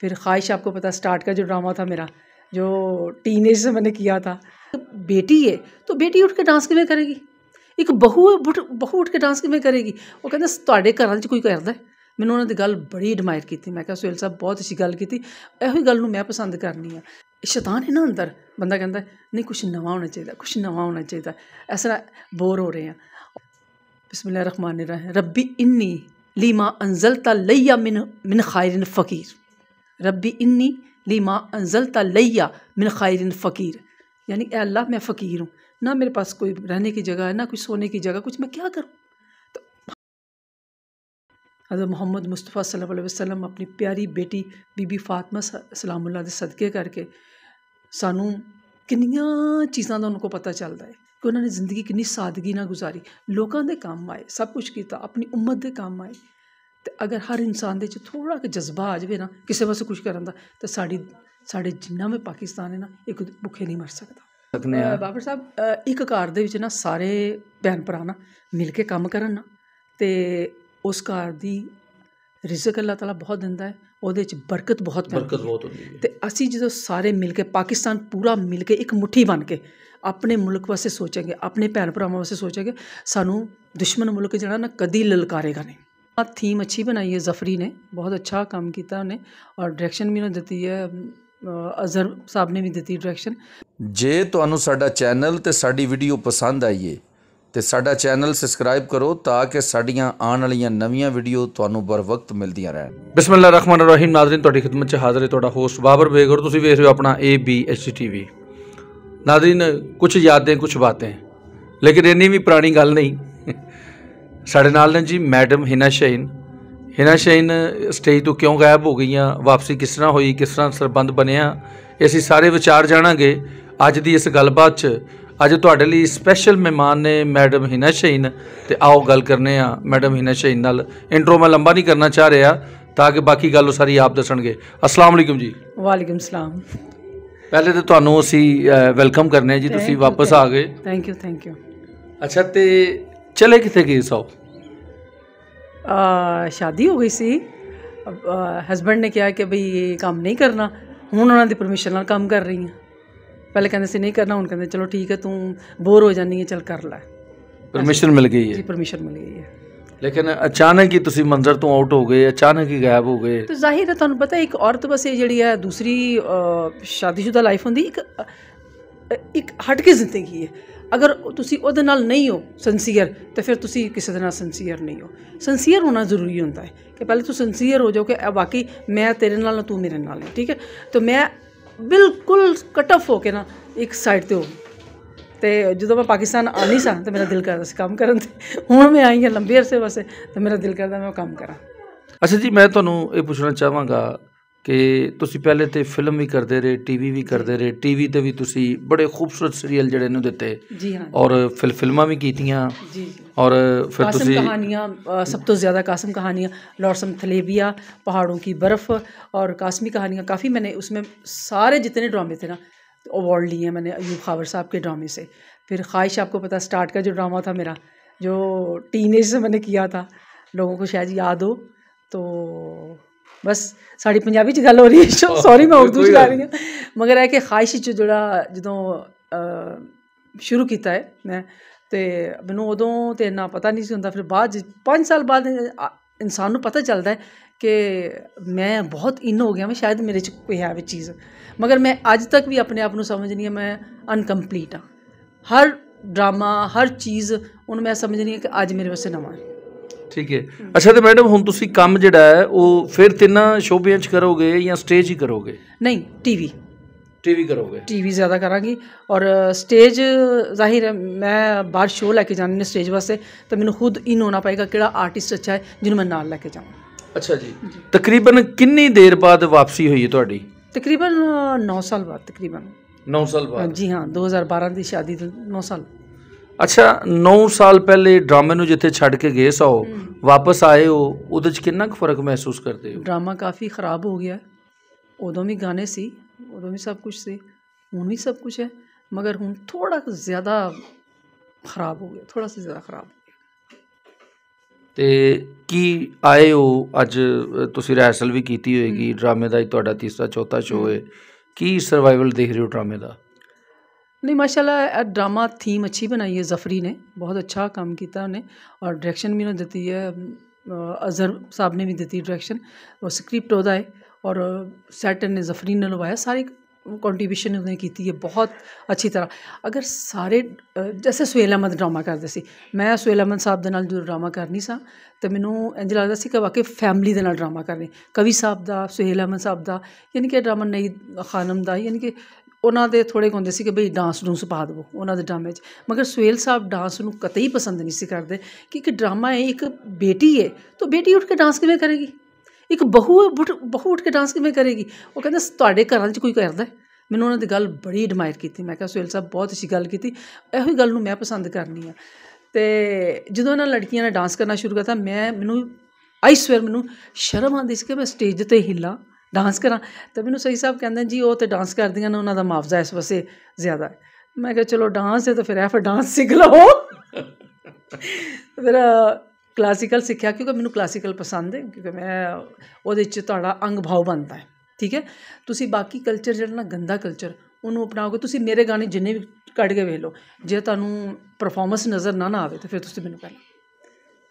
ਫਿਰ ਖਾਇਸ਼ ਆਪਕੋ ਪਤਾ ਸਟਾਰਟ का ਜੋ ਡਰਾਮਾ ਥਾ ਮੇਰਾ ਜੋ टीन एज से मैंने किया था बेटी है तो बेटी उठ के ਕਿਵੇਂ ਕਰੇਗੀ ਇੱਕ ਬਹੂ ਹੈ ਬਹੂ ਉੱਠ ਕੇ ਡਾਂਸ ਕਿਵੇਂ ਕਰੇਗੀ ਉਹ ਕਹਿੰਦਾ ਤੁਹਾਡੇ ਘਰਾਂ 'ਚ ਕੋਈ ਕਰਦਾ ਮੈਨੂੰ ਉਹਨਾਂ ਦੀ ਗੱਲ ਬੜੀ ਐਡਮਾਇਰ ਕੀਤੀ ਮੈਂ ਕਿਹਾ ਸੁਹੇਲ ਸਾਹਿਬ ਬਹੁਤ ਅੱਛੀ ਗੱਲ ਕੀਤੀ ਇਹੋ ਗੱਲ ਨੂੰ ਮੈਂ ਪਸੰਦ ਕਰਨੀ ਆ ਸ਼ੈਤਾਨ ਹੈ ਨਾ ਅੰਦਰ ਬੰਦਾ ਕਹਿੰਦਾ ਨਹੀਂ ਕੁਝ ਨਵਾਂ ਹੋਣਾ ਚਾਹੀਦਾ ਕੁਝ ਨਵਾਂ ਹੋਣਾ ਚਾਹੀਦਾ ਐਸਾ ਬੋਰ ਹੋ ਰਹੇ ਆ ਬਿਸਮਿਲ੍ਲਾ ਰਹਿਮਾਨਿਰ ਰਹਿਮ ਰੱਬੀ ਇਨੀ ਲੀਮਾ ਅਨਜ਼ਲਤਾ ਲਈਆ ਮਿਨ ਮਿਨ ਖਾਇਰਨ ਫਕੀਰ रब्बी इन्नी लीमा अंजलता लैया मिन खायरिन फ़कीर यानी ए अल्लाह मैं फ़कीर हूँ ना मेरे पास कोई रहने की जगह है ना कोई सोने की जगह कुछ मैं क्या करूँ तो हज़रत मोहम्मद मुस्तफ़ा सल्लल्लाहु अलैहि वसल्लम अपनी प्यारी बेटी बीबी फातमा सलामुल्ला के सदके करके सानू ਕਿੰਨੀਆਂ चीज़ों का उनको पता चलता है कि उन्होंने जिंदगी ਨੇ सादगी ना गुजारी लोगों के काम आए सब कुछ किया अपनी उम्मत के काम आए ਤੇ ਅਗਰ ਹਰ ਇਨਸਾਨ ਦੇ 'ਚ ਥੋੜਾ ਕੁ ਜਜ਼ਬਾ ਆ ਜਾਵੇ ਨਾ ਕਿਸੇ ਵਾਸਤੇ ਕੁਛ ਕਰਨ ਦਾ ਤਾਂ ਸਾਡੀ ਸਾਡੇ ਜਿੰਨਾ ਵੀ ਪਾਕਿਸਤਾਨ ਹੈ ਨਾ ਇੱਕ ਭੁੱਖੇ ਨਹੀਂ ਮਰ ਸਕਦਾ ਬਾਬਰ ਸਾਹਿਬ ਇੱਕ ਘਰ ਦੇ ਵਿੱਚ ਨਾ ਸਾਰੇ ਭੈਣ ਭਰਾ ਨਾ ਮਿਲ ਕੇ ਕੰਮ ਕਰਨ ਨਾ ਤੇ ਉਸ ਘਰ ਦੀ ਰਿਜ਼ਕ ਅੱਲਾਹ ਤਾਲਾ ਬਹੁਤ ਦਿੰਦਾ ਹੈ ਉਹਦੇ ਵਿੱਚ ਬਰਕਤ ਬਹੁਤ ਪੈਂਦੀ ਬਰਕਤ ਬਹੁਤ ਹੁੰਦੀ ਹੈ ਤੇ ਅਸੀਂ ਜਦੋਂ ਸਾਰੇ ਮਿਲ ਕੇ ਪਾਕਿਸਤਾਨ ਪੂਰਾ ਮਿਲ ਕੇ ਇੱਕ ਮੁਠੀ ਬਣ ਕੇ ਆਪਣੇ ਮੁਲਕ ਵਾਸਤੇ ਸੋਚਾਂਗੇ ਆਪਣੇ ਭੈਣ ਭਰਾਵਾਂ ਵਾਸਤੇ ਸੋਚਾਂਗੇ ਸਾਨੂੰ ਦੁਸ਼ਮਣ ਮੁਲਕ ਜਿਹੜਾ ਨਾ ਕਦੀ ਲਲਕਾਰੇਗਾ ਨਹੀਂ ਥੀਮ ਅੱਛੀ ਬਣਾਈ ਹੈ ਜ਼ਫਰੀ ਨੇ ਬਹੁਤ ਅੱਛਾ ਕੰਮ ਕੀਤਾ ਉਹਨੇ ਔਰ ਡਾਇਰੈਕਸ਼ਨ ਵੀ ਉਹਨੇ ਦਿੱਤੀ ਹੈ ਅਜ਼ਰ ਸਾਹਿਬ ਨੇ ਵੀ ਦਿੱਤੀ ਡਾਇਰੈਕਸ਼ਨ ਜੇ ਤੁਹਾਨੂੰ ਸਾਡਾ ਚੈਨਲ ਤੇ ਸਾਡੀ ਵੀਡੀਓ ਪਸੰਦ ਆਈਏ ਤੇ ਸਾਡਾ ਚੈਨਲ ਸਬਸਕ੍ਰਾਈਬ ਕਰੋ ਤਾਂ ਕਿ ਸਾਡੀਆਂ ਆਉਣ ਵਾਲੀਆਂ ਨਵੀਆਂ ਵੀਡੀਓ ਤੁਹਾਨੂੰ ਬਰ ਵਕਤ ਮਿਲਦੀਆਂ ਰਹਿਣ ਬਿਸਮਿਲ੍ਲਾ ਰਹਿਮਾਨ ਰਹੀਮ ਨਾਜ਼ਰੀਨ ਤੁਹਾਡੀ ਖਿਦਮਤ 'ਚ ਹਾਜ਼ਰ ਹੈ ਤੁਹਾਡਾ ਹੋਸਟ ਬਾਬਰ ਬੇਗਰ ਤੁਸੀਂ ਵੇਖ ਰਹੇ ਹੋ ਆਪਣਾ ABH TV ਨਾਜ਼ਰੀਨ ਕੁਝ ਯਾਦਾਂ ਕੁਝ ਬਾਤਾਂ ਲੇਕਿਨ ਇੰਨੀ ਵੀ ਪੁਰਾਣੀ ਗੱਲ ਨਹੀਂ ਸਾਡੇ ਨਾਲ ਨੇ ਜੀ ਮੈਡਮ ਹਿਨਾ ਸ਼ੈਨ ਹਿਨਾ ਸ਼ੈਨ ਸਟੇਜ ਤੋਂ ਕਿਉਂ ਗਾਇਬ ਹੋ ਗਈਆਂ ਵਾਪਸੀ ਕਿਸ ਤਰ੍ਹਾਂ ਹੋਈ ਕਿਸ ਤਰ੍ਹਾਂ ਸਰਬੰਧ ਬਣਿਆ ਅਸੀਂ ਸਾਰੇ ਵਿਚਾਰ ਜਾਣਾਂਗੇ ਅੱਜ ਦੀ ਇਸ ਗੱਲਬਾਤ 'ਚ ਅੱਜ ਤੁਹਾਡੇ ਲਈ ਸਪੈਸ਼ਲ ਮਹਿਮਾਨ ਨੇ ਮੈਡਮ ਹਿਨਾ ਸ਼ੈਨ ਤੇ ਆਓ ਗੱਲ ਕਰਨੇ ਆ ਮੈਡਮ ਹਿਨਾ ਸ਼ੈਨ ਨਾਲ ਇੰਟਰੋ ਮੈਂ ਲੰਬਾ ਨਹੀਂ ਕਰਨਾ ਚਾਹ ਰਿਹਾ ਤਾਂ ਕਿ ਬਾਕੀ ਗੱਲ ਉਹ ਸਾਰੀ ਆਪ ਦੱਸਣਗੇ ਅਸਲਾਮ ਅਲੈਕਮ ਜੀ ਵਾਲੇਕਮ ਸਲਾਮ ਪਹਿਲੇ ਤਾਂ ਤੁਹਾਨੂੰ ਅਸੀਂ ਵੈਲਕਮ ਕਰਨੇ ਆ ਜੀ ਤੁਸੀਂ ਵਾਪਸ ਆ ਗਏ ਥੈਂਕ ਯੂ ਥੈਂਕ ਯੂ ਅੱਛਾ ਤੇ चले किथे गए साहब ਸ਼ਾਦੀ ਹੋ ਗਈ ਸੀ ਹਸਬੰਡ ਨੇ ਕਿਹਾ ਕਿ ਭਈ ਇਹ ਕੰਮ ਨਹੀਂ ਕਰਨਾ ਹੁਣ ਉਹਨਾਂ ਦੀ ਪਰਮਿਸ਼ਨ ਨਾਲ ਕੰਮ ਕਰ ਰਹੀ ਹਾਂ ਪਹਿਲੇ ਕਹਿੰਦੇ ਸੀ ਨਹੀਂ ਕਰਨਾ ਹੁਣ ਕਹਿੰਦੇ ਚਲੋ ਠੀਕ ਹੈ ਤੂੰ ਬੋਰ ਹੋ ਜਾਨੀ ਹੈ ਚਲ ਕਰ ਲੈ ਪਰਮਿਸ਼ਨ ਮਿਲ ਗਈ ਹੈ ਜੀ ਪਰਮਿਸ਼ਨ ਮਿਲ ਗਈ ਹੈ ਲੇਕਿਨ ਅਚਾਨਕ ਹੀ ਤੁਸੀਂ ਮੰਜ਼ਰ ਤੋਂ ਆਊਟ ਹੋ ਗਏ ਅਚਾਨਕ ਹੀ ਗਾਇਬ ਹੋ ਗਏ ਤੇ ਜ਼ਾਹਿਰ ਹੈ ਤੁਹਾਨੂੰ ਪਤਾ ਇੱਕ ਔਰਤ ਬਸੇ ਜਿਹੜੀ ਹੈ ਦੂਸਰੀ ਸ਼ਾਦੀशुदा ਲਾਈਫ ਹੁੰਦੀ ਇੱਕ ਇੱਕ ਹਟ ਕੇ ਜ਼ਿੰਦਗੀ ਹੈ ਅਗਰ ਤੁਸੀਂ ਉਹਦੇ ਨਾਲ ਨਹੀਂ ਹੋ ਸੰਸੀਅਰ ਤਾਂ ਫਿਰ ਤੁਸੀਂ ਕਿਸੇ ਦੇ ਨਾਲ ਸੰਸੀਅਰ ਨਹੀਂ ਹੋ ਸੰਸੀਅਰ ਹੋਣਾ ਜ਼ਰੂਰੀ ਹੁੰਦਾ ਹੈ ਕਿ ਪਹਿਲੇ ਤੂੰ ਸੰਸੀਅਰ ਹੋ ਜਾਓ ਕਿ ਵਾਕਈ ਮੈਂ ਤੇਰੇ ਨਾਲ ਨਾ ਤੂੰ ਮੇਰੇ ਨਾਲ ਹੈ ਠੀਕ ਹੈ ਤਾਂ ਮੈਂ ਬਿਲਕੁਲ ਕਟ ਆਫ ਹੋ ਕੇ ਨਾ ਇੱਕ ਸਾਈਡ ਤੇ ਹੋ ਤੇ ਜਦੋਂ ਮੈਂ ਪਾਕਿਸਤਾਨ ਆਣੀ ਸਾਂ ਤਾਂ ਮੇਰਾ ਦਿਲ ਕਰਦਾ ਸੀ ਕੰਮ ਕਰਨ ਤੇ ਹੁਣ ਮੈਂ ਆਈ ਹਾਂ ਲੰਬੇ ਅਰਸੇ ਵਾਸਤੇ ਤਾਂ ਮੇਰਾ ਦਿਲ ਕਰਦਾ ਮੈਂ ਕੰਮ ਕਰਾਂ ਅੱਛਾ ਜੀ ਮੈਂ ਤੁਹਾਨੂੰ ਇਹ ਪੁੱਛਣਾ ਚਾਹਾਂਗਾ कि तुम पहले तो फिल्म भी करते रहे टी वी भी करते रहे टी वी भी तुम बड़े खूबसूरत ਜਿਹੜੇ जड़े ਦਿੱਤੇ दते और फिल ਫਿਰ भी ਵੀ और फिर कासम कहानियाँ सब तो ज़्यादा कासम कहानियाँ लॉर्सम थलेबिया पहाड़ों की बर्फ़ और कासमी कहानियाँ काफ़ी मैंने उसमें सारे जितने ड्रामे थे ना अवार्ड लिए मैंने अयूब खावर साहब के ड्रामे से फिर ख्वाहिश आपको पता स्टार्ट का जो ड्रामा था मेरा जो टीन से मैंने किया था लोगों को शायद याद हो तो ਬਸ ਸਾਡੀ ਪੰਜਾਬੀ ਚ ਗੱਲ ਹੋ ਰਹੀ ਹੈ ਸੌਰੀ ਮੈਂ ਉਰਦੂ ਚ ਕਰ ਰਹੀ ਹਾਂ ਮਗਰ ਇਹ ਕਿ ਖਾਇਸ਼ ਚ ਜਿਹੜਾ ਜਦੋਂ ਸ਼ੁਰੂ ਕੀਤਾ ਹੈ ਮੈਂ ਤੇ ਮੈਨੂੰ ਉਦੋਂ ਤੇ ਨਾ ਪਤਾ ਨਹੀਂ ਸੀ ਹੁੰਦਾ ਫਿਰ ਬਾਅਦ 5 ਸਾਲ ਬਾਅਦ ਇਨਸਾਨ ਨੂੰ ਪਤਾ ਚੱਲਦਾ ਹੈ ਕਿ ਮੈਂ ਬਹੁਤ ਇਨ ਹੋ ਗਿਆ ਮੈਂ ਸ਼ਾਇਦ ਮੇਰੇ ਚ ਕੋਈ ਹੈ ਵੀ ਚੀਜ਼ ਮਗਰ ਮੈਂ ਅੱਜ ਤੱਕ ਵੀ ਆਪਣੇ ਆਪ ਨੂੰ ਸਮਝਣੀ ਹੈ ਮੈਂ ਅਨਕੰਪਲੀਟ ਹਾਂ ਹਰ ਡਰਾਮਾ ਹਰ ਚੀਜ਼ ਉਹਨੂੰ ਮੈਂ ਸਮਝਣੀ ਹੈ ਕਿ ਅੱਜ ਮੇਰੇ ਵਾਸਤੇ ਨਵਾਂ ਹੈ ਠੀਕ ਹੈ ਅੱਛਾ ਤੇ ਮੈਡਮ ਹੁਣ ਤੁਸੀਂ ਕੰਮ ਜਿਹੜਾ ਹੈ ਉਹ ਫਿਰ ਤਿੰਨਾਂ ਸ਼ੋਬਿਆਂ 'ਚ ਕਰੋਗੇ ਜਾਂ ਸਟੇਜ ਹੀ ਕਰੋਗੇ ਨਹੀਂ ਟੀਵੀ ਟੀਵੀ ਕਰੋਗੇ ਟੀਵੀ ਜ਼ਿਆਦਾ ਕਰਾਂਗੀ ਔਰ ਸਟੇਜ ਜ਼ਾਹਿਰ ਹੈ ਮੈਂ ਬਾਹਰ ਸ਼ੋਅ ਲੈ ਕੇ ਜਾਣੇ ਨੇ ਸਟੇਜ ਵਾਸਤੇ ਤਾਂ ਮੈਨੂੰ ਖੁਦ ਇਨ ਹੋਣਾ ਪਏਗਾ ਕਿਹੜਾ ਆਰਟਿਸਟ ਅੱਛਾ ਹੈ ਜਿਹਨੂੰ ਮੈਂ ਨਾਲ ਲੈ ਕੇ ਜਾਵਾਂ ਅੱਛਾ ਜੀ ਤਕਰੀਬਨ ਕਿੰਨੀ ਦੇਰ ਬਾਅਦ ਵਾਪਸੀ ਹੋਈ ਹੈ ਤੁਹਾਡੀ ਤਕਰੀਬਨ 9 ਸਾਲ ਬਾਅਦ ਤਕਰੀਬਨ 9 ਸਾਲ ਬਾਅਦ ਜੀ ਹਾਂ 2012 ਦੀ ਸ਼ਾਦੀ ਤੋਂ 9 ਸਾਲ ਅੱਛਾ 9 ਸਾਲ ਪਹਿਲੇ ਡਰਾਮੇ ਨੂੰ ਜਿੱਥੇ ਛੱਡ ਕੇ ਗਏ ਸੋ ਵਾਪਸ ਆਏ ਹੋ ਉਹਦੇ 'ਚ ਕਿੰਨਾ ਕੁ ਫਰਕ ਮਹਿਸੂਸ ਕਰਦੇ ਹੋ ਡਰਾਮਾ ਕਾਫੀ ਖਰਾਬ ਹੋ ਗਿਆ ਉਦੋਂ ਵੀ ਗਾਣੇ ਸੀ ਉਦੋਂ ਵੀ ਸਭ ਕੁਝ ਸੀ ਹੁਣ ਵੀ ਸਭ ਕੁਝ ਹੈ ਮਗਰ ਹੁਣ ਥੋੜਾ ਜ਼ਿਆਦਾ ਖਰਾਬ ਹੋ ਗਿਆ ਥੋੜਾ ਸਾ ਜ਼ਿਆਦਾ ਖਰਾਬ ਤੇ ਕੀ ਆਏ ਹੋ ਅੱਜ ਤੁਸੀਂ ਰਿਹਰਸਲ ਵੀ ਕੀਤੀ ਹੋਏਗੀ ਡਰਾਮੇ ਦਾ ਹੀ ਤੁਹਾਡਾ ਤੀਸਰਾ ਚੌਥਾ ਸ਼ੋਅ ਹੈ ਕੀ ਸਰਵਾਈਵਲ ਦੇਖ ਰਹੇ ਹੋ ਡਰਾਮੇ ਦਾ नहीं माशाल्लाह ड्रामा थीम अच्छी बनाई है जफ़री ने बहुत अच्छा काम किया उन्हें और डायरेक्शन भी उन्होंने देती है अजहर साहब ने भी देती डायरेक्शन और स्क्रिप्ट ओह्दा है और सैटन ने जफ़री ने लगाया सारी कॉन्ट्रीब्यूशन उन्हें की है बहुत अच्छी तरह अगर सारे जैसे सुहेल अहमद ड्रामा करते सी मैं सुहेल अहमद साहब के जो ड्रामा ਡਰਾਮਾ ਕਰਨੀ ਸਾਂ ਤੇ ਮੈਨੂੰ ਇੰਜ ਲੱਗਦਾ ਸੀ ਕਿ ਵਾਕਈ ਫੈਮਿਲੀ ਦੇ ਨਾਲ ਡਰਾਮਾ ਕਰਨੇ ਕਵੀ ਸਾਹਿਬ ਦਾ ਸੁਹੇਲ ਅਹਿਮਦ ਸਾਹਿਬ ਦਾ ਯਾਨੀ ਕਿ ਡਰਾਮਾ ਨਈ ਖਾਨਮ ਉਹਨਾਂ ਦੇ ਥੋੜੇ ਹੁੰਦੇ ਸੀ ਕਿ ਭਈ ਡਾਂਸ ਨੂੰ ਪਾ ਦਵੋ ਉਹਨਾਂ ਦੇ ਡਰਾਮੇ 'ਚ ਮਗਰ ਸੁਹੇਲ ਸਾਹਿਬ ਡਾਂਸ ਨੂੰ ਕਤਈ ਪਸੰਦ ਨਹੀਂ ਸੀ ਕਰਦੇ ਕਿ ਇੱਕ ਡਰਾਮਾ ਹੈ ਇੱਕ ਬੇਟੀ ਹੈ ਤਾਂ ਬੇਟੀ ਉੱਠ ਕੇ ਡਾਂਸ ਕਿਵੇਂ ਕਰੇਗੀ ਇੱਕ ਬਹੂ ਬਹੂ ਉੱਠ ਕੇ ਡਾਂਸ ਕਿਵੇਂ ਕਰੇਗੀ ਉਹ ਕਹਿੰਦਾ ਤੁਹਾਡੇ ਘਰਾਂ 'ਚ ਕੋਈ ਕਰਦਾ ਮੈਨੂੰ ਉਹਨਾਂ ਦੀ ਗੱਲ ਬੜੀ ਐਡਮਾਇਰ ਕੀਤੀ ਮੈਂ ਕਿਹਾ ਸੁਹੇਲ ਸਾਹਿਬ ਬਹੁਤ ਅੱਛੀ ਗੱਲ ਕੀਤੀ ਇਹੋ ਹੀ ਗੱਲ ਨੂੰ ਮੈਂ ਪਸੰਦ ਕਰਨੀ ਆ ਤੇ ਜਦੋਂ ਇਹਨਾਂ ਲੜਕੀਆਂ ਨੇ ਡਾਂਸ ਕਰਨਾ ਸ਼ੁਰੂ ਕਰਤਾ ਮੈਂ ਮੈਨੂੰ ਆਈ ਸਵੇਰ ਮੈਨੂੰ ਸ਼ਰਮ ਆਉਂਦੀ ਸੀ ਕਿ ਮੈਂ ਸਟੇਜ ਤੇ ਹਿੱਲਾਂ ਡਾਂਸ ਕਰਾਂ ਤਾਂ ਮੈਨੂੰ ਸਹੀ ਸਾਹਿਬ ਕਹਿੰਦੇ ਜੀ ਉਹ ਤੇ ਡਾਂਸ ਕਰਦੀਆਂ ਨੇ ਉਹਨਾਂ ਦਾ ਮੁਆਵਜ਼ਾ ਇਸ ਵਸੇ ਜ਼ਿਆਦਾ ਮੈਂ ਕਿਹਾ ਚਲੋ ਡਾਂਸ ਹੈ ਤਾਂ ਫਿਰ ਐਫਰ ਡਾਂਸ ਸਿੱਖ ਲਓ ਮੇਰਾ ਕਲਾਸਿਕਲ ਸਿੱਖਿਆ ਕਿਉਂਕਿ ਮੈਨੂੰ ਕਲਾਸਿਕਲ ਪਸੰਦ ਹੈ ਕਿਉਂਕਿ ਮੈਂ ਉਹਦੇ 'ਚ ਤੁਹਾਡਾ ਅੰਗ ਭਾਵ ਬਣਦਾ ਹੈ ਠੀਕ ਹੈ ਤੁਸੀਂ ਬਾਕੀ ਕਲਚਰ ਜਿਹੜਾ ਨਾ ਗੰਦਾ ਕਲਚਰ ਉਹਨੂੰ ਅਪਣਾਓਗੇ ਤੁਸੀਂ ਮੇਰੇ ਗਾਣੇ ਜਿੰਨੇ ਵੀ ਕੱਢ ਕੇ ਵੇਖ ਲਓ ਜੇ ਤੁਹਾਨੂੰ ਪਰਫਾਰਮੈਂਸ ਨਜ਼ਰ ਨਾ ਨਾ ਆਵੇ ਤਾਂ ਫਿਰ ਤੁਸੀਂ ਮੈਨੂੰ ਕਹਿਣਾ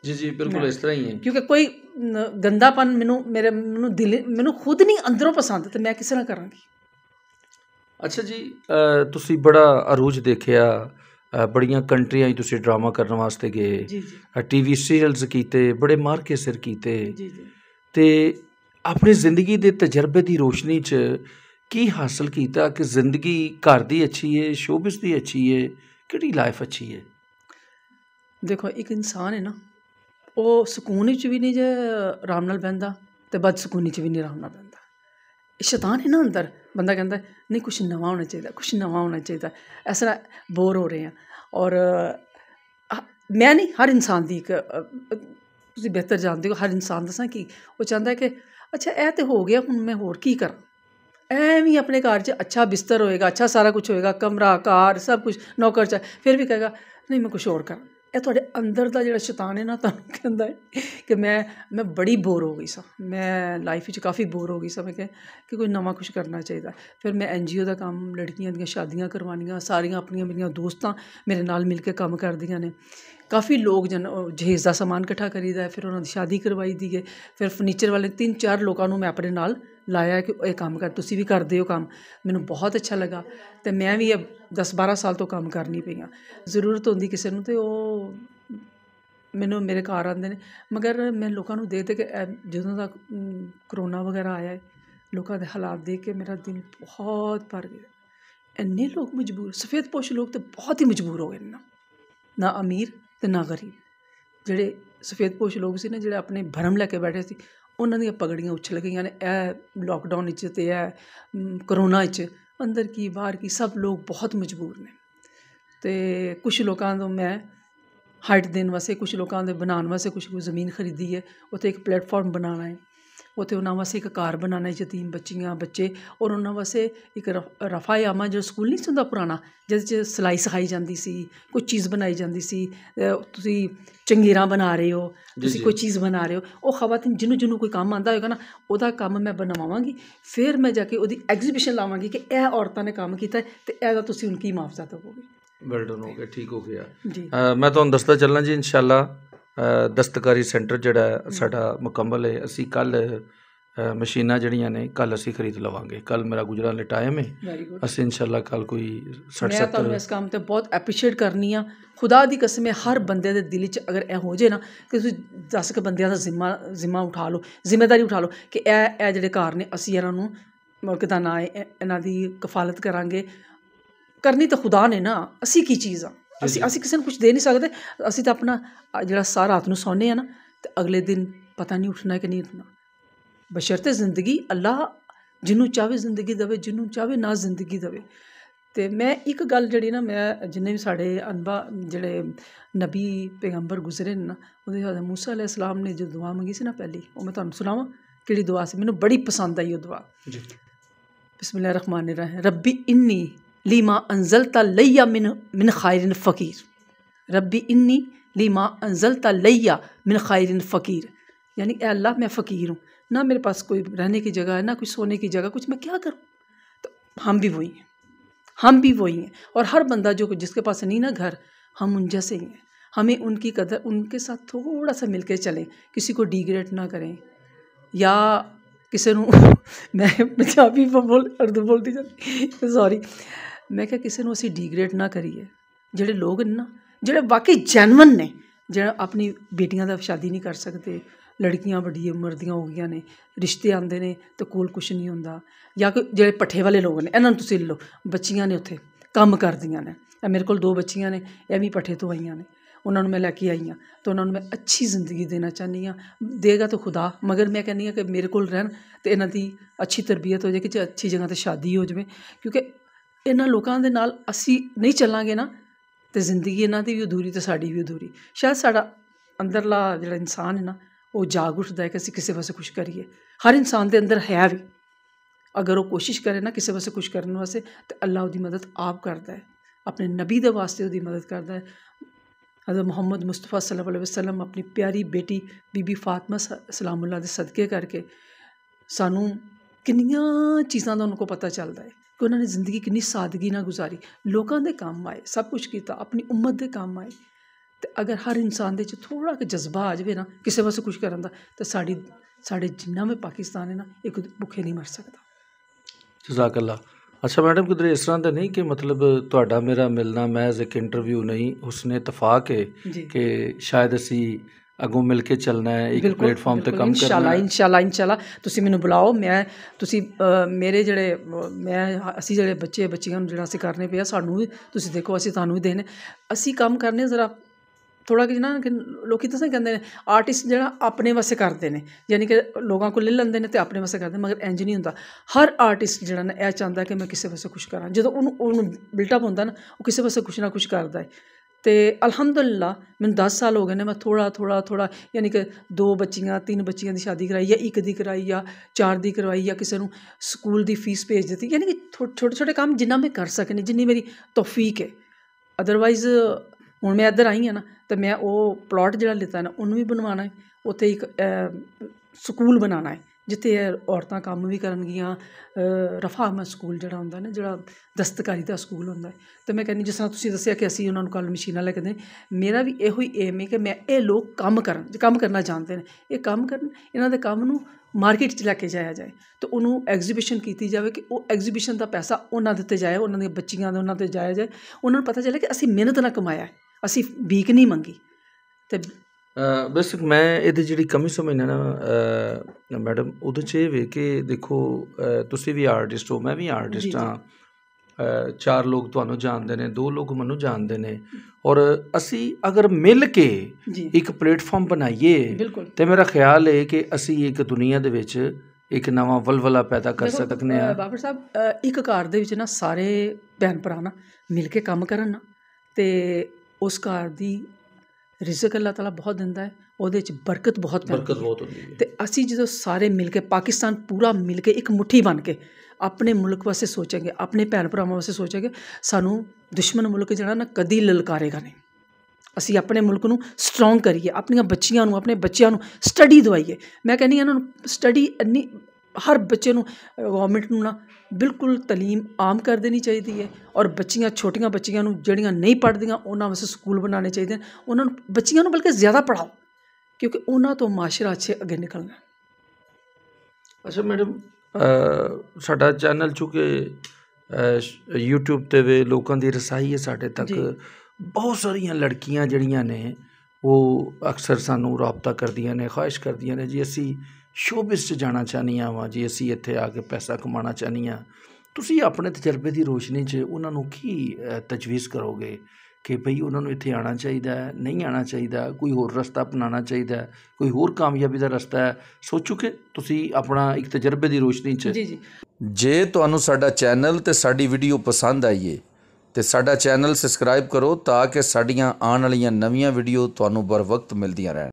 ਜੀ ਜੀ ਬਿਲਕੁਲ ਇਸ ਤਰ੍ਹਾਂ ਹੀ ਹੈ ਕਿਉਂਕਿ ਕੋਈ ਗੰਦਾਪਨ ਮੈਨੂੰ ਮੇਰੇ ਮੈਨੂੰ ਦਿਲ ਮੈਨੂੰ ਖੁਦ ਨਹੀਂ ਅੰਦਰੋਂ ਪਸੰਦ ਤੇ ਮੈਂ ਕਿਸ ਤਰ੍ਹਾਂ ਕਰਾਂਗੀ ਅੱਛਾ ਜੀ ਤੁਸੀਂ ਬੜਾ ਅਰੂਜ ਦੇਖਿਆ ਬੜੀਆਂ ਕੰਟਰੀਆਂ ਹੀ ਤੁਸੀਂ ਡਰਾਮਾ ਕਰਨ ਵਾਸਤੇ ਗਏ ਜੀ ਜੀ ਟੀਵੀ ਸੀਰੀਅਲਸ ਕੀਤੇ ਬੜੇ ਮਾਰ ਕੇ ਸਿਰ ਕੀਤੇ ਜੀ ਜੀ ਤੇ ਆਪਣੀ ਜ਼ਿੰਦਗੀ ਦੇ ਤਜਰਬੇ ਦੀ ਰੋਸ਼ਨੀ 'ਚ ਕੀ ਹਾਸਲ ਕੀਤਾ ਕਿ ਜ਼ਿੰਦਗੀ ਘਰ ਦੀ ਅੱਛੀ ਹੈ ਸ਼ੋਬਿਸ ਦੀ ਅੱਛੀ ਹੈ ਕਿਹੜੀ ਲਾਈਫ ਅੱਛੀ ਹੈ ਦੇਖੋ ਇੱਕ ਇਨਸਾਨ ਹੈ ਨਾ ਉਹ ਸਕੂਨ ਵਿੱਚ ਵੀ ਨਹੀਂ ਜੇ ਆਰਾਮ ਨਾਲ ਤੇ ਬਦ ਸਕੂਨੀ 'ਚ ਵੀ ਨਹੀਂ ਆਰਾਮ ਨਾਲ ਇਹ ਸ਼ੈਤਾਨ ਹੈ ਨਾ ਅੰਦਰ ਬੰਦਾ ਕਹਿੰਦਾ ਨਹੀਂ ਕੁਝ ਨਵਾਂ ਹੋਣਾ ਚਾਹੀਦਾ ਕੁਝ ਨਵਾਂ ਹੋਣਾ ਚਾਹੀਦਾ ਐਸਾ ਬੋਰ ਹੋ ਰਹੇ ਆ ਔਰ ਮੈਂ ਨਹੀਂ ਹਰ ਇਨਸਾਨ ਦੀ ਇੱਕ ਤੁਸੀਂ ਬਿਹਤਰ ਜਾਣਦੇ ਹੋ ਹਰ ਇਨਸਾਨ ਦੱਸਾਂ ਕਿ ਉਹ ਚਾਹੁੰਦਾ ਕਿ ਅੱਛਾ ਇਹ ਤੇ ਹੋ ਗਿਆ ਹੁਣ ਮੈਂ ਹੋਰ ਕੀ ਕਰਾਂ ਐਵੇਂ ਆਪਣੇ ਘਰ 'ਚ ਅੱਛਾ ਬਿਸਤਰ ਹੋਏਗਾ ਅੱਛਾ ਸਾਰਾ ਕੁਝ ਹੋਏਗਾ ਕਮਰਾ ਘਰ ਸਭ ਕੁਝ ਨੌਕਰ ਚ ਫਿਰ ਵੀ ਕਹੇਗਾ ਨਹੀਂ ਮੈਂ ਕੁਝ ਹੋਰ ਕਰਾਂ ਇਹ ਤੁਹਾਡੇ ਅੰਦਰ ਦਾ ਜਿਹੜਾ ਸ਼ੈਤਾਨ ਹੈ ਨਾ ਤੁਹਾਨੂੰ ਕਹਿੰਦਾ ਹੈ ਕਿ ਮੈਂ ਮੈਂ ਬੜੀ ਬੋਰ ਹੋ ਗਈ ਸਾਂ ਮੈਂ ਲਾਈਫ ਵਿੱਚ ਕਾਫੀ ਬੋਰ ਹੋ ਗਈ ਸਾਂ ਮੈਂ ਕਿ ਕੋਈ ਨਵਾਂ ਕੁਝ ਕਰਨਾ ਚਾਹੀਦਾ ਫਿਰ ਮੈਂ ਐਨ ਦਾ ਕੰਮ ਲੜਕੀਆਂ ਦੀਆਂ ਸ਼ਾਦੀਆਂ ਕਰਵਾਉਣੀਆਂ ਸਾਰੀਆਂ ਆਪਣੀਆਂ ਮੇਰੀਆਂ ਦੋਸਤਾਂ ਮੇਰੇ ਨਾਲ ਮਿਲ ਕੇ ਕੰਮ ਕਰਦੀਆਂ ਨੇ ਕਾਫੀ ਲੋਕ ਜਨ ਜਹੇਜ਼ ਦਾ ਸਮਾਨ ਇਕੱਠਾ ਕਰੀਦਾ ਫਿਰ ਉਹਨਾਂ ਦੀ ਸ਼ਾਦੀ ਕਰਵਾਈ ਦੀ ਹੈ ਫਿਰ ਫਰਨੀਚਰ ਵਾਲੇ ਤਿੰਨ ਚਾਰ ਲੋਕਾਂ ਨੂੰ ਮੈਂ ਆਪਣੇ ਨਾਲ ਲਾਇਆ ਕਿ ਇਹ ਕੰਮ ਕਰ ਤੁਸੀਂ ਵੀ ਕਰਦੇ ਹੋ ਕੰਮ ਮੈਨੂੰ ਬਹੁਤ ਅੱਛਾ ਲੱਗਾ ਤੇ ਮੈਂ ਵੀ 10 12 ਸਾਲ ਤੋਂ ਕੰਮ ਕਰਨੀ ਪਈ ਜ਼ਰੂਰਤ ਹੁੰਦੀ ਕਿਸੇ ਨੂੰ ਤੇ ਉਹ ਮੈਨੂੰ ਮੇਰੇ ਘਰ ਆਉਂਦੇ ਨੇ ਮਗਰ ਮੈਂ ਲੋਕਾਂ ਨੂੰ ਦੇਖ ਦੇਖ ਕੇ ਜਦੋਂ ਦਾ ਕਰੋਨਾ ਵਗੈਰਾ ਆਇਆ ਹੈ ਲੋਕਾਂ ਦੇ ਹਾਲਾਤ ਦੇਖ ਕੇ ਮੇਰਾ ਦਿਲ ਬਹੁਤ ਭਰ ਗਿਆ ਇੰਨੇ ਲੋਕ ਮਜਬੂਰ ਸਫੇਦ ਪੋਸ਼ ਲੋਕ ਤੇ ਬਹੁਤ ਹੀ ਮਜਬੂਰ ਹੋ ਗਏ ਨਾ ਨਾ ਅਮੀਰ ਤੇ ਨਾ ਗਰੀਬ ਜਿਹੜੇ ਸਫੇਦ ਪੋਸ਼ ਲੋਕ ਸੀ ਨਾ ਜਿਹੜੇ ਆਪਣੇ ਭਰਮ ਲੈ ਕੇ ਬੈਠੇ ਸੀ ਉਹਨਾਂ ਦੀਆਂ ਪਗੜੀਆਂ ਉੱਚ ਗਈਆਂ ਨੇ ਇਹ ਲੋਕਡਾਊਨ ਵਿੱਚ ਤੇ ਇਹ ਕਰੋਨਾ ਵਿੱਚ ਅੰਦਰ ਕੀ ਬਾਹਰ ਕੀ ਸਭ ਲੋਕ ਬਹੁਤ ਮਜਬੂਰ ਨੇ ਤੇ ਕੁਝ ਲੋਕਾਂ ਤੋਂ ਮੈਂ ਹਾਈਟ ਦੇਣ ਵਾਸਤੇ ਕੁਝ ਲੋਕਾਂ ਦੇ ਬਣਾਉਣ ਵਾਸਤੇ ਕੁਛ ਜ਼ਮੀਨ ਖਰੀਦੀ ਹੈ ਉੱਥੇ ਇੱਕ ਪਲੇਟਫਾਰਮ ਬਣਾਉਣਾ ਹੈ ਉਤੇ ਉਹਨਾਂ ਵਾਸਤੇ ਇੱਕ ਕਾਰ ਬਣਾਣਾ ਯਤੀਮ ਬੱਚੀਆਂ ਬੱਚੇ ਔਰ ਉਹਨਾਂ ਵਾਸਤੇ ਇੱਕ ਰਫਾਇਆਮਾ ਜੋ ਸਕੂਲ ਨਹੀਂ ਸੀ ਹੁੰਦਾ ਪੁਰਾਣਾ ਜਿਸ ਵਿੱਚ ਸਲਾਈ ਸਿਖਾਈ ਜਾਂਦੀ ਸੀ ਕੋਈ ਚੀਜ਼ ਬਣਾਈ ਜਾਂਦੀ ਸੀ ਤੁਸੀਂ ਚੰਗੇਰਾ ਬਣਾ ਰਹੇ ਹੋ ਤੁਸੀਂ ਕੋਈ ਚੀਜ਼ ਬਣਾ ਰਹੇ ਹੋ ਉਹ ਖਵਤ ਜਿੰਨੂੰ ਜਿੰਨੂੰ ਕੋਈ ਕੰਮ ਆਂਦਾ ਹੋਏਗਾ ਨਾ ਉਹਦਾ ਕੰਮ ਮੈਂ ਬਣਵਾਵਾਂਗੀ ਫਿਰ ਮੈਂ ਜਾ ਕੇ ਉਹਦੀ ਐਗਜ਼ੀਬਿਸ਼ਨ ਲਾਵਾਂਗੀ ਕਿ ਇਹ ਔਰਤਾਂ ਨੇ ਕੰਮ ਕੀਤਾ ਤੇ ਇਹਦਾ ਤੁਸੀਂ ਉਨਕੀ ਮਾਫਜ਼ਾ ਦਿਵੋਗੇ ਵੈਲ ਡਨ ਹੋ ਗਿਆ ਠੀਕ ਹੋ ਗਿਆ ਮੈਂ ਤੁਹਾਨੂੰ ਦੱਸਦਾ ਚੱਲਾਂ ਜੀ ਇਨਸ਼ਾਅੱਲਾ ਦਸਤਕਾਰੀ ਸੈਂਟਰ ਜਿਹੜਾ ਸਾਡਾ ਮੁਕੰਮਲ ਹੈ ਅਸੀਂ ਕੱਲ ਮਸ਼ੀਨਾਂ ਜਿਹੜੀਆਂ ਨੇ ਕੱਲ ਅਸੀਂ ਖਰੀਦ ਲਵਾਂਗੇ ਕੱਲ ਮੇਰਾ ਗੁਜਰਾਂ ਲਈ ਟਾਈਮ ਹੈ ਅਸੀਂ ਇਨਸ਼ਾਅੱਲਾ ਕੱਲ ਕੋਈ 60 70 ਮੈਂ ਤੁਹਾਨੂੰ ਇਸ ਕੰਮ ਤੇ ਬਹੁਤ ਐਪਰੀਸ਼ੀਏਟ ਕਰਨੀ ਆ ਖੁਦਾ ਦੀ ਕਸਮ ਹੈ ਹਰ ਬੰਦੇ ਦੇ ਦਿਲ 'ਚ ਅਗਰ ਇਹ ਹੋ ਜੇ ਨਾ ਕਿ ਤੁਸੀਂ ਦੱਸ ਕੇ ਬੰਦਿਆਂ ਦਾ ਜ਼ਿੰਮਾ ਜ਼ਿੰਮਾ ਉਠਾ ਲਓ ਜ਼ਿੰਮੇਵਾਰੀ ਉਠਾ ਲਓ ਕਿ ਇਹ ਇਹ ਜਿਹੜੇ ਘਰ ਨੇ ਅਸੀਂ ਇਹਨਾਂ ਨੂੰ ਮੁਲਕ ਦਾ ਨਾਂ ਇਹਨਾਂ ਦੀ ਕਫਾਲਤ ਕਰਾਂਗੇ ਕਰਨੀ ਤਾਂ ਖੁਦਾ ਨੇ ਨਾ ਅਸੀਂ ਕੀ ਚੀਜ਼ ਆ ਅਸੀਂ ਅਸੀਂ ਕਿਸੇ ਨੂੰ ਕੁਝ ਦੇ ਨਹੀਂ ਸਕਦੇ ਅਸੀਂ ਤਾਂ ਆਪਣਾ ਜਿਹੜਾ ਸਾਰਾ ਰਾਤ ਨੂੰ ਸੌਂਦੇ ਆ ਨਾ ਤੇ ਅਗਲੇ ਦਿਨ ਪਤਾ ਨਹੀਂ ਉੱਠਣਾ ਕਿ ਨਹੀਂ ਉੱਠਣਾ ਬਸ਼ਰਤੇ ਜ਼ਿੰਦਗੀ ਅੱਲਾ ਜਿਹਨੂੰ ਚਾਵੇ ਜ਼ਿੰਦਗੀ ਦੇਵੇ ਜਿਹਨੂੰ ਚਾਵੇ ਨਾ ਜ਼ਿੰਦਗੀ ਦੇਵੇ ਤੇ ਮੈਂ ਇੱਕ ਗੱਲ ਜਿਹੜੀ ਨਾ ਮੈਂ ਜਿੰਨੇ ਵੀ ਸਾਡੇ ਅਨਬਾ ਜਿਹੜੇ ਨਬੀ ਪੈਗੰਬਰ ਗੁਜ਼ਰੇ ਨੇ ਨਾ ਉਹਦੇ ਹਜ਼ਰਤ موسی ਅਲੈਹ ਸਲਾਮ ਨੇ ਜੋ ਦੁਆ ਮੰਗੀ ਸੀ ਨਾ ਪਹਿਲੀ ਉਹ ਮੈਂ ਤੁਹਾਨੂੰ ਸੁਣਾਵਾਂ ਕਿਹੜੀ ਦੁਆ ਸੀ ਮੈਨੂੰ ਬੜੀ ਪਸੰਦ ਆਈ ਉਹ ਦੁਆ ਜੀ ਬismillahir ਰਹਿਮਾਨਿਰ ਰਹੀਮ ਰੱਬੀ ਇਨੀ लीमा अनजलता लैया मिन मिन खायरन फ़कीर रबी इन्नी लीमा अनजलता लैया मिन खायरन फ़कीर यानी ए अल्लाह मैं फ़कीर हूँ ना मेरे पास कोई रहने की जगह है ना कोई सोने की जगह कुछ मैं क्या करूँ तो हम भी वही हैं हम भी वही हैं और हर बंदा जो जिसके पास नहीं ना घर हम उन जैसे ही हैं हमें उनकी कदर उनके साथ थोड़ा सा मिल के चलें किसी को डिग्रेड ना करें या किसी मैं पंजाबी बोल उर्दू बोलती जाती सॉरी ਮੈਂ ਕਿਹਾ ਕਿਸੇ ਨੂੰ ਅਸੀਂ ਡੀਗ੍ਰੇਡ ਨਾ ਕਰੀਏ ਜਿਹੜੇ ਲੋਕ ਨੇ ਨਾ ਜਿਹੜੇ ਵਾਕਈ ਜੈਨੂਨ ਨੇ ਜਿਹੜਾ ਆਪਣੀ ਬੇਟੀਆਂ ਦਾ ਸ਼ਾਦੀ ਨਹੀਂ ਕਰ ਸਕਦੇ ਲੜਕੀਆਂ ਵੱਡੀ ਉਮਰ ਦੀਆਂ ਹੋ ਗਈਆਂ ਨੇ ਰਿਸ਼ਤੇ ਆਉਂਦੇ ਨੇ ਤੇ ਕੋਲ ਕੁਝ ਨਹੀਂ ਹੁੰਦਾ ਜਾਂ ਕੋਈ ਜਿਹੜੇ ਪੱਠੇ ਵਾਲੇ ਲੋਕ ਨੇ ਇਹਨਾਂ ਨੂੰ ਤੁਸੀਂ ਲਓ ਬੱਚੀਆਂ ਨੇ ਉੱਥੇ ਕੰਮ ਕਰਦੀਆਂ ਨੇ ਮੇਰੇ ਕੋਲ ਦੋ ਬੱਚੀਆਂ ਨੇ ਇਹ ਵੀ ਪੱਠੇ ਤੋਂ ਆਈਆਂ ਨੇ ਉਹਨਾਂ ਨੂੰ ਮੈਂ ਲੈ ਕੇ ਆਈਆਂ ਤੇ ਉਹਨਾਂ ਨੂੰ ਮੈਂ ਅੱਛੀ ਜ਼ਿੰਦਗੀ ਦੇਣਾ ਚਾਹਨੀ ਆ ਦੇਗਾ ਤਾਂ ਖੁਦਾ ਮਗਰ ਮੈਂ ਕਹਿੰਦੀ ਆ ਕਿ ਮੇਰੇ ਕੋਲ ਰਹਿਣ ਤੇ ਇਹਨਾਂ ਦੀ ਅੱਛੀ ਤਰਬੀਅਤ ਹੋ ਜਾਏ ਕਿ ਅੱਛੀ ਜਗ੍ਹਾ ਤੇ ਸ਼ਾਦੀ ਹੋ ਜਾਵੇ ਕਿਉਂਕਿ ਇਹਨਾਂ ਲੋਕਾਂ ਦੇ ਨਾਲ ਅਸੀਂ ਨਹੀਂ ਚੱਲਾਂਗੇ ਨਾ ਤੇ ਜ਼ਿੰਦਗੀ ਇਹਨਾਂ ਦੀ ਵੀ ਅਧੂਰੀ ਤੇ ਸਾਡੀ ਵੀ ਅਧੂਰੀ ਸ਼ਾਇਦ ਸਾਡਾ ਅੰਦਰਲਾ ਜਿਹੜਾ ਇਨਸਾਨ ਹੈ ਨਾ ਉਹ ਜਾਗ ਉੱਠਦਾ ਹੈ ਕਿ ਅਸੀਂ ਕਿਸੇ ਵਾਸਤੇ ਕੁਝ ਕਰੀਏ ਹਰ ਇਨਸਾਨ ਦੇ ਅੰਦਰ ਹੈ ਵੀ ਅਗਰ ਉਹ ਕੋਸ਼ਿਸ਼ ਕਰੇ ਨਾ ਕਿਸੇ ਵਾਸਤੇ ਕੁਝ ਕਰਨ ਵਾਸਤੇ ਤੇ ਅੱਲਾ ਉਹਦੀ ਮਦਦ ਆਪ ਕਰਦਾ ਹੈ ਆਪਣੇ ਨਬੀ ਦੇ ਵਾਸਤੇ ਉਹਦੀ ਮਦਦ ਕਰਦਾ ਹੈ ਹਜ਼ਰਤ ਮੁਹੰਮਦ ਮੁਸਤਫਾ ਸੱਲੱਲਾਹੁ ਅਲੈਹਿ ਵਸੱਲਮ ਆਪਣੀ ਪਿਆਰੀ ਬੇਟੀ ਬੀਬੀ ਫਾਤਿਮਾ ਸਲਾਮੁਲਲਾਹ ਦੇ ਸਦਕੇ ਕਰਕੇ ਸਾਨੂੰ ਕਿੰਨੀਆਂ ਚੀਜ਼ਾਂ ਦਾ ਉਹਨਾਂ ਕੋ ਪਤਾ ਚੱਲਦਾ ਹੈ ਕਿ ਉਹਨਾਂ ਨੇ ਜ਼ਿੰਦਗੀ ਕਿੰਨੀ ਸਾਦਗੀ ਨਾਲ ਗੁਜ਼ਾਰੀ ਲੋਕਾਂ ਦੇ ਕੰਮ ਆਏ ਸਭ ਕੁਝ ਕੀਤਾ ਆਪਣੀ ਉਮਤ ਦੇ ਕੰਮ ਆਏ ਤੇ ਅਗਰ ਹਰ ਇਨਸਾਨ ਦੇ 'ਚ ਥੋੜਾ ਕੁ ਜਜ਼ਬਾ ਆ ਜਾਵੇ ਨਾ ਕਿਸੇ ਵਾਸਤੇ ਕੁਝ ਕਰਨ ਦਾ ਤਾਂ ਸਾਡੀ ਸਾਡੇ ਜਿੰਨਾ ਵੀ ਪਾਕਿਸਤਾਨ ਹੈ ਨਾ ਇਹ ਭੁੱਖੇ ਨਹੀਂ ਮਰ ਸਕਦਾ ਜਜ਼ਾਕ ਅੱਲਾ ਅੱਛਾ ਮੈਡਮ ਕਿਦਰੇ ਇਸ ਤਰ੍ਹਾਂ ਦਾ ਨਹੀਂ ਕਿ ਮਤਲਬ ਤੁਹਾਡਾ ਮੇਰਾ ਮਿਲਣਾ ਮੈਂ ਇੱਕ ਇੰਟਰਵਿਊ ਨਹੀਂ ਉਸਨੇ ਇਤਫਾਕ ਹੈ ਕਿ ਸ਼ਾਇਦ ਅਸੀਂ ਅਗੋਂ ਮਿਲ ਕੇ ਚੱਲਣਾ ਹੈ ਇੱਕ ਪਲੇਟਫਾਰਮ ਤੇ ਕੰਮ ਕਰਨਾ ਇਨਸ਼ਾਅੱਲਾ ਇਨਸ਼ਾਅੱਲਾ ਇਨਸ਼ਾਅੱਲਾ ਤੁਸੀਂ ਮੈਨੂੰ ਬੁਲਾਓ ਮੈਂ ਤੁਸੀਂ ਮੇਰੇ ਜਿਹੜੇ ਮੈਂ ਅਸੀਂ ਜਿਹੜੇ ਬੱਚੇ ਬੱਚੀਆਂ ਨੂੰ ਜਿਹੜਾ ਅਸੀਂ ਕਰਨੇ ਪਿਆ ਸਾਨੂੰ ਵੀ ਤੁਸੀਂ ਦੇਖੋ ਅਸੀਂ ਤੁਹਾਨੂੰ ਵੀ ਦੇਣ ਅਸੀਂ ਕੰਮ ਕਰਨੇ ਜ਼ਰਾ ਥੋੜਾ ਕਿ ਜਨਾ ਕਿ ਲੋਕੀ ਤਾਂ ਕਹਿੰਦੇ ਨੇ ਆਰਟਿਸਟ ਜਿਹੜਾ ਆਪਣੇ ਵਾਸਤੇ ਕਰਦੇ ਨੇ ਯਾਨੀ ਕਿ ਲੋਕਾਂ ਕੋਲ ਲੈ ਲੈਂਦੇ ਨੇ ਤੇ ਆਪਣੇ ਵਾਸਤੇ ਕਰਦੇ ਮਗਰ ਇੰਜ ਨਹੀਂ ਹੁੰਦਾ ਹਰ ਆਰਟਿਸਟ ਜਿਹੜਾ ਨਾ ਇਹ ਚਾਹੁੰਦਾ ਕਿ ਮੈਂ ਕਿਸੇ ਵਾਸਤੇ ਕੁਝ ਕਰਾਂ ਜਦੋਂ ਉਹਨੂੰ ਉਹਨੂੰ ਬਿਲਟ ਅਪ ਹੁੰਦਾ ਨਾ ਉਹ ਕਿਸੇ ਵਾਸਤੇ ਕੁਝ ਨਾ ਕੁਝ ਕਰਦਾ ਹੈ ਤੇ ਅਲਹਮਦੁਲਿਲਾ ਮੈਨੂੰ 10 ਸਾਲ ਹੋ ਗਏ ਨੇ ਮੈਂ ਥੋੜਾ ਥੋੜਾ ਥੋੜਾ ਯਾਨੀ ਕਿ ਦੋ ਬੱਚੀਆਂ ਤਿੰਨ ਬੱਚੀਆਂ ਦੀ ਸ਼ਾਦੀ ਕਰਾਈ ਆ ਇੱਕ ਦੀ ਕਰਾਈ ਆ ਚਾਰ ਦੀ ਕਰਵਾਈ ਆ ਕਿਸੇ ਨੂੰ ਸਕੂਲ ਦੀ ਫੀਸ ਭੇਜ ਦਿੱਤੀ ਯਾਨੀ ਕਿ ਛੋਟੇ ਛੋਟੇ ਕੰਮ ਜਿੰਨਾ ਮੈਂ ਕਰ ਸਕਣੀ ਜਿੰਨੀ ਮੇਰੀ ਤੌਫੀਕ ਹੈ ਅਦਰਵਾਈਜ਼ ਹੁਣ ਮੈਂ ਇੱਧਰ ਆਈ ਆ ਨਾ ਤਾਂ ਮੈਂ ਉਹ ਪਲਾਟ ਜਿਹੜਾ ਲਿੱਤਾ ਨਾ ਉਹਨੂੰ ਵੀ ਬਣਵਾਉਣਾ ਉੱਥੇ ਇੱਕ ਸਕੂਲ ਬਣਾਉਣਾ ਹੈ ਜਿੱਥੇ ਔਰਤਾਂ ਕੰਮ ਵੀ ਕਰਨਗੀਆਂ ਰਫਾ ਸਕੂਲ ਜਿਹੜਾ ਹੁੰਦਾ ਨਾ ਜਿਹੜਾ ਦਸਤਕਾਰੀ ਦਾ ਸਕੂਲ ਹੁੰਦਾ ਹੈ ਤੇ ਮੈਂ ਕਹਿੰਦੀ ਜਿਸ ਤਰ੍ਹਾਂ ਤੁਸੀਂ ਦੱਸਿਆ ਕਿ ਅਸੀਂ ਉਹਨਾਂ ਨੂੰ ਕੱਲ ਮਸ਼ੀਨਾਂ ਲੈ ਕੇ ਦੇ ਮੇਰਾ ਵੀ ਇਹੋ ਹੀ ਏਮ ਹੈ ਕਿ ਮੈਂ ਇਹ ਲੋਕ ਕੰਮ ਕਰਨ ਜੇ ਕੰਮ ਕਰਨਾ ਜਾਣਦੇ ਨੇ ਇਹ ਕੰਮ ਕਰਨ ਇਹਨਾਂ ਦੇ ਕੰਮ ਨੂੰ ਮਾਰਕੀਟ 'ਚ ਲੈ ਕੇ ਜਾਇਆ ਜਾਏ ਤੇ ਉਹਨੂੰ ਐਗਜ਼ੀਬਿਸ਼ਨ ਕੀਤੀ ਜਾਵੇ ਕਿ ਉਹ ਐਗਜ਼ੀਬਿਸ਼ਨ ਦਾ ਪੈਸਾ ਉਹਨਾਂ ਦੇ ਜਾਏ ਉਹਨਾਂ ਦੀਆਂ ਬੱਚੀਆਂ ਦੇ ਉਹਨਾਂ 'ਤੇ ਜਾਇਆ ਜਾਏ ਉਹਨਾਂ ਨੂੰ ਪਤਾ ਚੱਲੇ ਕਿ ਅਸੀਂ ਮਿਹਨਤ ਨਾਲ ਕਮਾਇਆ ਅਸੀਂ ਵੀਕ ਨਹੀਂ ਮੰਗੀ ਤੇ ਬੇਸਿਕ ਮੈਂ ਇਹਦੀ ਜਿਹੜੀ ਕਮੀ ਸਮਝਣਾ ਨਾ ਮੈਡਮ ਉਹਦੇ 'ਚ ਇਹ ਵੇ ਕਿ ਦੇਖੋ ਤੁਸੀਂ ਵੀ ਆਰਟਿਸਟ ਹੋ ਮੈਂ ਵੀ ਆਰਟਿਸਟ ਹਾਂ ਚਾਰ ਲੋਕ ਤੁਹਾਨੂੰ ਜਾਣਦੇ ਨੇ ਦੋ ਲੋਕ ਮੈਨੂੰ ਜਾਣਦੇ ਨੇ ਔਰ ਅਸੀਂ ਅਗਰ ਮਿਲ ਕੇ ਇੱਕ ਪਲੇਟਫਾਰਮ ਬਣਾਈਏ ਤੇ ਮੇਰਾ ਖਿਆਲ ਹੈ ਕਿ ਅਸੀਂ ਇੱਕ ਦੁਨੀਆ ਦੇ ਵਿੱਚ ਇੱਕ ਨਵਾਂ ਵਲਵਲਾ ਪੈਦਾ ਕਰ ਸਕਨੇ ਆ ਬਾਬਰ ਸਾਹਿਬ ਇੱਕ ਘਰ ਦੇ ਵਿੱਚ ਨਾ ਸਾਰੇ ਭੈਣ ਭਰਾ ਨਾ ਮਿਲ ਕੇ ਕੰਮ ਕਰਨ ਨਾ ਤੇ ਉਸ ਘਰ ਦੀ ਰਿਜ਼ਕ ਅੱਲਾਹ ਤਾਲਾ ਬਹੁਤ ਦਿੰਦਾ ਹੈ ਉਹਦੇ ਵਿੱਚ ਬਰਕਤ ਬਹੁਤ ਪੈਂਦੀ ਬਰਕਤ ਬਹੁਤ ਹੁੰਦੀ ਹੈ ਤੇ ਅਸੀਂ ਜਦੋਂ ਸਾਰੇ ਮਿਲ ਕੇ ਪਾਕਿਸਤਾਨ ਪੂਰਾ ਮਿਲ ਕੇ ਇੱਕ ਮੁਠੀ ਬਣ ਕੇ ਆਪਣੇ ਮੁਲਕ ਵਾਸਤੇ ਸੋਚਾਂਗੇ ਆਪਣੇ ਭੈਣ ਭਰਾਵਾਂ ਵਾਸਤੇ ਸੋਚਾਂਗੇ ਸਾਨੂੰ ਦੁਸ਼ਮਣ ਮੁਲਕ ਜਿਹੜਾ ਨਾ ਕਦੀ ਲਲਕਾਰੇਗਾ ਨਹੀਂ ਅਸੀਂ ਆਪਣੇ ਮੁਲਕ ਨੂੰ ਸਟਰੋਂਗ ਕਰੀਏ ਆਪਣੀਆਂ ਬੱਚੀਆਂ ਨੂੰ ਆਪਣੇ ਬੱਚਿਆਂ ਨੂੰ ਸਟੱਡੀ ਦਵਾਈਏ ਮੈਂ ਕਹਿੰਦੀ ਇਹਨਾਂ ਨੂੰ ਸਟੱਡੀ ਇੰਨੀ ਹਰ ਬੱਚੇ ਨੂੰ ਗਵਰਨਮੈਂਟ ਨੂੰ ਨਾ ਬਿਲਕੁਲ تعلیم ਆਮ ਕਰ ਦੇਣੀ ਚਾਹੀਦੀ ਹੈ ਔਰ ਬੱਚੀਆਂ ਛੋਟੀਆਂ ਬੱਚੀਆਂ ਨੂੰ ਜਿਹੜੀਆਂ ਨਹੀਂ ਪੜ੍ਹਦੀਆਂ ਉਹਨਾਂ ਵਾਸਤੇ ਸਕੂਲ ਬਣਾਉਣੇ ਚਾਹੀਦੇ ਨੇ ਉਹਨਾਂ ਨੂੰ ਬੱਚੀਆਂ ਨੂੰ ਬਲਕਿ ਜ਼ਿਆਦਾ ਪੜ੍ਹਾਓ ਕਿਉਂਕਿ ਉਹਨਾਂ ਤੋਂ ਮਾਸ਼ਰਾ ਅੱਛੇ ਅੱਗੇ ਨਿਕਲਣਾ ਅੱਛਾ ਮੈਡਮ ਸਾਡਾ ਚੈਨਲ ਚੁਕੇ YouTube ਤੇ ਵੀ ਲੋਕਾਂ ਦੀ ਰਸਾਈ ਹੈ ਸਾਡੇ ਤੱਕ ਬਹੁਤ ਸਾਰੀਆਂ ਲੜਕੀਆਂ ਜਿਹੜੀਆਂ ਨੇ ਉਹ ਅਕਸਰ ਸਾਨੂੰ ਰਾਬਤਾ ਕਰਦੀਆਂ ਨੇ ਖਾਹਿਸ਼ ਕਰਦੀਆਂ ਨੇ ਜੀ ਅਸੀਂ ਸ਼ੋਬਿਸ 'ਚ ਜਾਣਾ ਚਾਹੁੰਦੀਆਂ ਵਾਂ ਜੀ ਅਸੀਂ ਇੱਥੇ ਆ ਕੇ ਪੈਸਾ ਕਮਾਉਣਾ ਆ ਤੁਸੀਂ ਆਪਣੇ ਤਜਰਬੇ ਦੀ ਰੋਸ਼ਨੀ 'ਚ ਉਹਨਾਂ ਨੂੰ ਕੀ ਤਜਵੀਜ਼ ਕਰੋਗੇ ਕਿ ਭਈ ਉਹਨਾਂ ਨੂੰ ਇੱਥੇ ਆਣਾ ਚਾਹੀਦਾ ਹੈ ਨਹੀਂ ਆਣਾ ਚਾਹੀਦਾ ਕੋਈ ਹੋਰ ਰਸਤਾ ਅਪਣਾਉਣਾ ਚਾਹੀਦਾ ਕੋਈ ਹੋਰ ਕਾਮਯਾਬੀ ਦਾ ਰਸਤਾ ਹੈ ਸੋਚੋ ਕਿ ਤੁਸੀਂ ਆਪਣਾ ਇੱਕ ਤਜਰਬੇ ਦੀ ਰੋਸ਼ਨੀ 'ਚ ਜੀ ਜੀ ਜੇ ਤੁਹਾਨੂੰ ਸਾਡਾ ਚੈਨਲ ਤੇ ਸਾਡੀ ਵੀਡੀਓ ਪਸੰਦ ਆਈਏ ਤੇ ਸਾਡਾ ਚੈਨਲ ਸਬਸਕ੍ਰਾਈਬ ਕਰੋ ਤਾਂ ਕਿ ਸਾਡੀਆਂ ਆਉਣ ਵਾਲੀਆਂ ਨਵੀਆਂ ਵੀਡੀਓ ਤੁਹਾਨੂੰ ਬਰ ਵਕਤ ਮਿਲਦੀਆਂ ਰਹਿਣ